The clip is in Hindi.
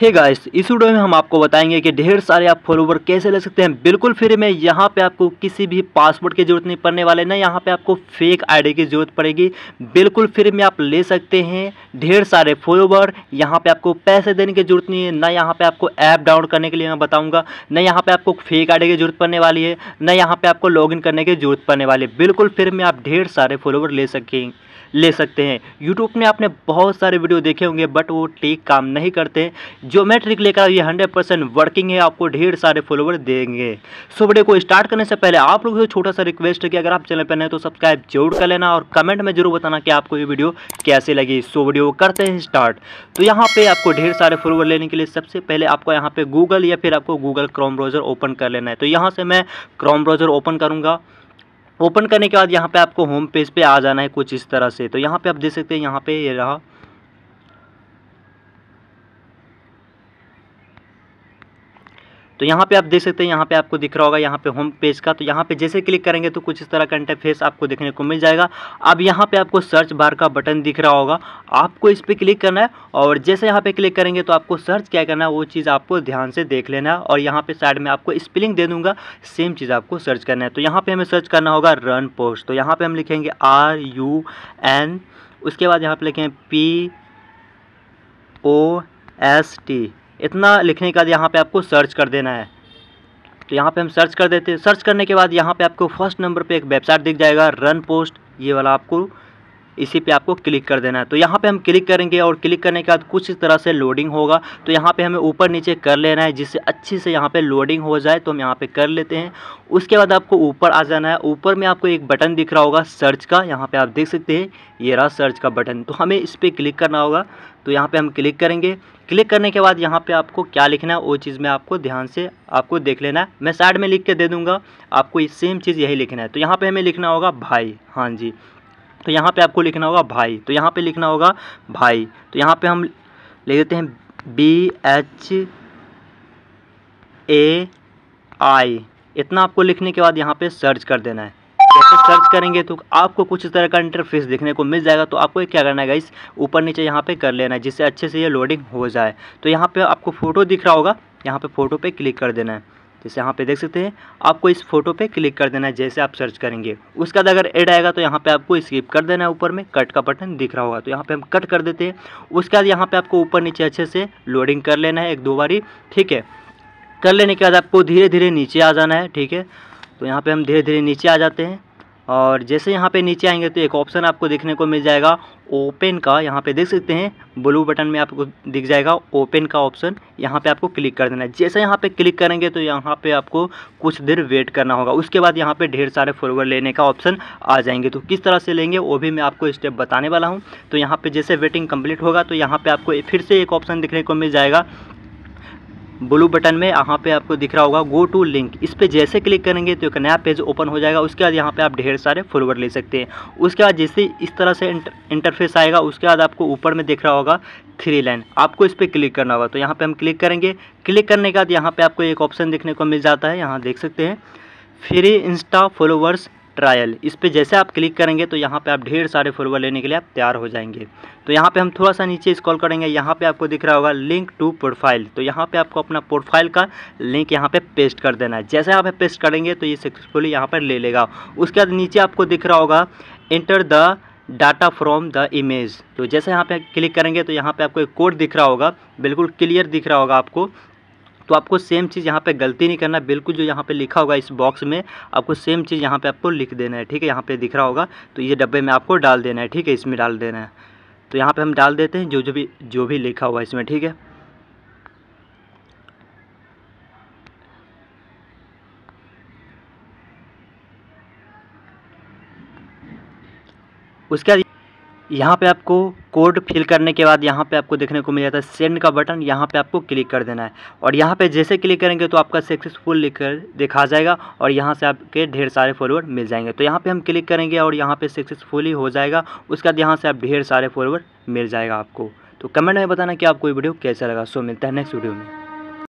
हे गाइस इस वीडियो में हम आपको बताएंगे कि ढेर सारे आप फॉलोवर कैसे ले सकते हैं बिल्कुल फ्री में यहाँ पे आपको किसी भी पासवर्ड की जरूरत नहीं पड़ने वाले ना यहाँ पे आपको फेक आईडी की जरूरत पड़ेगी बिल्कुल फ्री में आप ले सकते हैं ढेर सारे फॉलोवर यहाँ पे आपको पैसे देने की जरूरत नहीं है ना यहाँ पे आपको ऐप डाउनलोड करने के लिए मैं बताऊँगा न यहाँ पर आपको फेक आई की जरूरत पड़ने वाली है न यहाँ पर आपको लॉग करने की जरूरत पड़ने वाली है बिल्कुल फ्री में आप ढेर सारे फॉलोवर ले सकेंगे ले सकते हैं यूट्यूब में आपने बहुत सारे वीडियो देखे होंगे बट वो ठीक काम नहीं करते जो मैं ट्रिक लेकर ये हंड्रेड परसेंट वर्किंग है आपको ढेर सारे फॉलोवर देंगे सो वीडियो को स्टार्ट करने से पहले आप लोगों से छोटा सा रिक्वेस्ट है कि अगर आप चैनल पर नए तो सब्सक्राइब जरूर कर लेना और कमेंट में जरूर बताना कि आपको ये वीडियो कैसे लगी सो वीडियो करते हैं स्टार्ट तो यहाँ पे आपको ढेर सारे फॉलोवर लेने के लिए सबसे पहले आपको यहाँ पे गूगल या फिर आपको गूगल क्रोम ब्राउज़र ओपन कर लेना है तो यहाँ से मैं क्रोम ब्राउज़र ओपन करूँगा ओपन करने के बाद यहाँ पे आपको होम पेज पे आ जाना है कुछ इस तरह से तो यहाँ पे आप देख सकते हैं यहाँ पे ये यह रहा तो यहाँ पे आप देख सकते हैं यहाँ पे आपको दिख रहा होगा यहाँ पे होम पेज का तो यहाँ पे जैसे क्लिक करेंगे तो कुछ इस तरह का इंटरफेस आपको देखने को मिल जाएगा अब यहाँ पे आपको सर्च बार का बटन दिख रहा होगा आपको इस पर क्लिक करना है और जैसे यहाँ पे क्लिक करेंगे तो आपको सर्च क्या करना है वो चीज़ आपको ध्यान से देख लेना है और यहाँ पे साइड में आपको स्पेलिंग दे दूंगा सेम चीज़ आपको सर्च करना है तो यहाँ पर हमें सर्च करना होगा रन पोस्ट तो यहाँ पर हम लिखेंगे आर यू एन उसके बाद यहाँ पर लिखेंगे पी ओ एस टी इतना लिखने के बाद यहाँ पे आपको सर्च कर देना है तो यहाँ पे हम सर्च कर देते हैं सर्च करने के बाद यहाँ पे आपको फर्स्ट नंबर पे एक वेबसाइट दिख जाएगा रन पोस्ट ये वाला आपको इसी पे आपको क्लिक कर देना है तो यहाँ पे हम क्लिक करेंगे और क्लिक करने के बाद कुछ इस तरह से लोडिंग होगा तो यहाँ पे हमें ऊपर नीचे कर लेना है जिससे अच्छे से यहाँ पे लोडिंग हो जाए तो हम यहाँ पे कर लेते हैं उसके बाद आपको ऊपर आ जाना है ऊपर में आपको एक बटन दिख रहा होगा सर्च का यहाँ पर आप देख सकते हैं ये रहा सर्च का बटन तो हमें इस पर क्लिक करना होगा तो यहाँ पर हम क्लिक करेंगे क्लिक करने के बाद यहाँ पे आपको क्या लिखना है वो चीज़ में आपको ध्यान से आपको देख लेना है मैं साइड में लिख के दे दूँगा आपको ये सेम चीज़ यही लिखना है तो यहाँ पर हमें लिखना होगा भाई हाँ जी तो यहाँ पे आपको लिखना होगा भाई तो यहाँ पे लिखना होगा भाई तो यहाँ पे हम लिख देते हैं बी एच ए आई इतना आपको लिखने के बाद यहाँ पे सर्च कर देना है जैसे सर्च करेंगे तो आपको कुछ तरह का इंटरफेस देखने को मिल जाएगा तो आपको क्या करना है इस ऊपर नीचे यहाँ पे कर लेना है जिससे अच्छे से ये लोडिंग हो जाए तो यहाँ पे आपको फ़ोटो दिख रहा होगा यहाँ पे फ़ोटो पे क्लिक कर देना है जैसे यहाँ पे देख सकते हैं आपको इस फोटो पे क्लिक कर देना है जैसे आप सर्च करेंगे उसके बाद अगर एड आएगा तो यहाँ पे आपको स्किप कर देना है ऊपर में कट का बटन दिख रहा होगा तो यहाँ पे हम कट कर देते हैं उसके बाद यहाँ पे आपको ऊपर नीचे अच्छे से लोडिंग कर लेना है एक दो बारी ठीक है कर लेने के बाद आपको धीरे धीरे नीचे आ जाना है ठीक है तो यहाँ पर हम धीरे धीरे नीचे आ जाते हैं और जैसे यहाँ पे नीचे आएंगे तो एक ऑप्शन आपको देखने को मिल जाएगा ओपन का यहाँ पे देख सकते हैं ब्लू बटन में आपको दिख जाएगा ओपन का ऑप्शन यहाँ पे आपको क्लिक कर देना है जैसे यहाँ पे क्लिक करेंगे तो यहाँ पे आपको कुछ देर वेट करना होगा उसके बाद यहाँ पे ढेर सारे फॉलोवर लेने का ऑप्शन आ जाएंगे तो किस तरह से लेंगे वो भी मैं आपको स्टेप बताने वाला हूँ तो यहाँ पर जैसे वेटिंग कम्प्लीट होगा तो यहाँ पर आपको फिर से एक ऑप्शन देखने को मिल जाएगा ब्लू बटन में यहाँ पे आपको दिख रहा होगा गो टू लिंक इस पर जैसे क्लिक करेंगे तो एक नया पेज ओपन हो जाएगा उसके बाद यहाँ पे आप ढेर सारे फॉलोवर ले सकते हैं उसके बाद जैसे इस तरह से इंटरफेस आएगा उसके बाद आपको ऊपर में दिख रहा होगा थ्री लाइन आपको इस पर क्लिक करना होगा तो यहाँ पर हम क्लिक करेंगे क्लिक करने के बाद यहाँ पर आपको एक ऑप्शन देखने को मिल जाता है यहाँ देख सकते हैं फ्री इंस्टा फॉलोवर्स ट्रायल इस पर जैसे आप क्लिक करेंगे तो यहाँ पे आप ढेर सारे फॉलोवर लेने के लिए आप तैयार हो जाएंगे तो यहाँ पे हम थोड़ा सा नीचे स्क्रॉल करेंगे यहाँ पे आपको दिख रहा होगा लिंक टू प्रोफाइल तो यहाँ पे आपको अपना प्रोफाइल का लिंक यहाँ पे पेस्ट कर देना है जैसे आप पेस्ट करेंगे तो ये सक्सेसफुली यहाँ पर ले लेगा उसके बाद नीचे आपको दिख रहा होगा enter the data from the image तो जैसे यहाँ पे क्लिक करेंगे तो यहाँ पे आपको एक कोड दिख रहा होगा बिल्कुल क्लियर दिख रहा होगा आपको तो आपको सेम चीज़ यहाँ पे गलती नहीं करना बिल्कुल जो यहाँ पे लिखा होगा इस बॉक्स में आपको सेम चीज़ यहाँ पे आपको लिख देना है ठीक है यहाँ पे दिख रहा होगा तो ये डब्बे में आपको डाल देना है ठीक है इसमें डाल देना है तो यहाँ पर हम डाल देते हैं जो जो भी जो भी लिखा हुआ इसमें ठीक है उसके बाद यहाँ पे आपको कोड फिल करने के बाद यहाँ पे आपको देखने को मिल जाता है सेंड का बटन यहाँ पे आपको क्लिक कर देना है और यहाँ पे जैसे क्लिक करेंगे तो आपका सक्सेसफुल लिख कर दिखा जाएगा और यहाँ से आपके ढेर सारे फॉलोअर मिल जाएंगे तो यहाँ पे हम क्लिक करेंगे और यहाँ पे सक्सेसफुली हो जाएगा उसके बाद यहाँ से आप ढेर सारे फॉलोअर मिल जाएगा आपको तो कमेंट में बताना कि आपको वीडियो कैसा लगा सो मिलता है नेक्स्ट वीडियो में